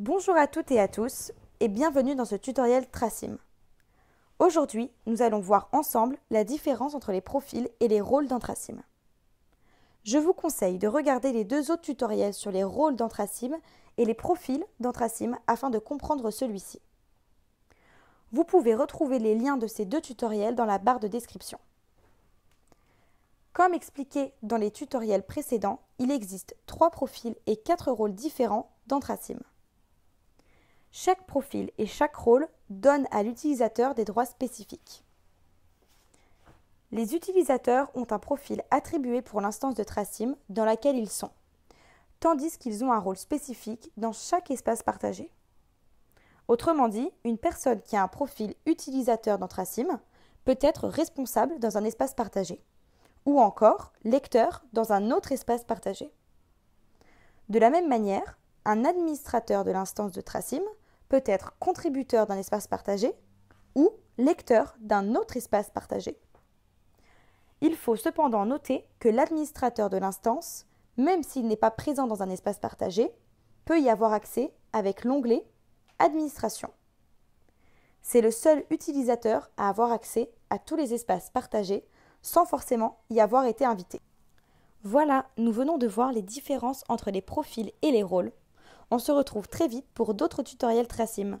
Bonjour à toutes et à tous et bienvenue dans ce tutoriel Tracim. Aujourd'hui, nous allons voir ensemble la différence entre les profils et les rôles dans Je vous conseille de regarder les deux autres tutoriels sur les rôles dans et les profils dans afin de comprendre celui-ci. Vous pouvez retrouver les liens de ces deux tutoriels dans la barre de description. Comme expliqué dans les tutoriels précédents, il existe trois profils et quatre rôles différents dans chaque profil et chaque rôle donne à l'utilisateur des droits spécifiques. Les utilisateurs ont un profil attribué pour l'instance de Tracim dans laquelle ils sont, tandis qu'ils ont un rôle spécifique dans chaque espace partagé. Autrement dit, une personne qui a un profil utilisateur dans Tracim peut être responsable dans un espace partagé, ou encore lecteur dans un autre espace partagé. De la même manière, un administrateur de l'instance de Tracim être contributeur d'un espace partagé ou lecteur d'un autre espace partagé. Il faut cependant noter que l'administrateur de l'instance, même s'il n'est pas présent dans un espace partagé, peut y avoir accès avec l'onglet Administration. C'est le seul utilisateur à avoir accès à tous les espaces partagés sans forcément y avoir été invité. Voilà, nous venons de voir les différences entre les profils et les rôles on se retrouve très vite pour d'autres tutoriels Tracim.